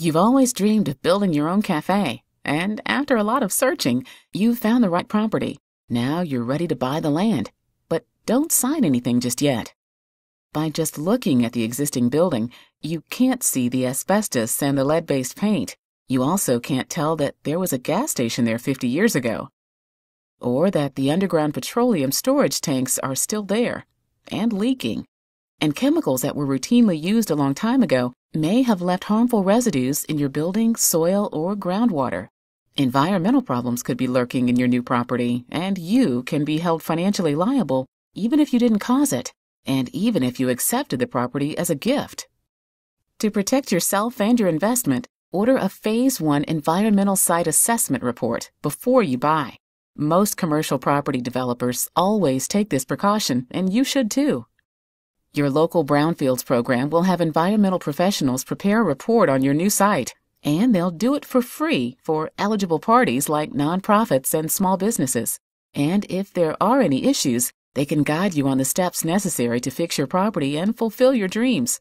You've always dreamed of building your own cafe, and after a lot of searching, you've found the right property. Now you're ready to buy the land, but don't sign anything just yet. By just looking at the existing building, you can't see the asbestos and the lead based paint. You also can't tell that there was a gas station there 50 years ago, or that the underground petroleum storage tanks are still there and leaking, and chemicals that were routinely used a long time ago may have left harmful residues in your building, soil, or groundwater. Environmental problems could be lurking in your new property, and you can be held financially liable even if you didn't cause it, and even if you accepted the property as a gift. To protect yourself and your investment, order a Phase 1 Environmental Site Assessment Report before you buy. Most commercial property developers always take this precaution, and you should too. Your local brownfields program will have environmental professionals prepare a report on your new site, and they'll do it for free for eligible parties like nonprofits and small businesses. And if there are any issues, they can guide you on the steps necessary to fix your property and fulfill your dreams.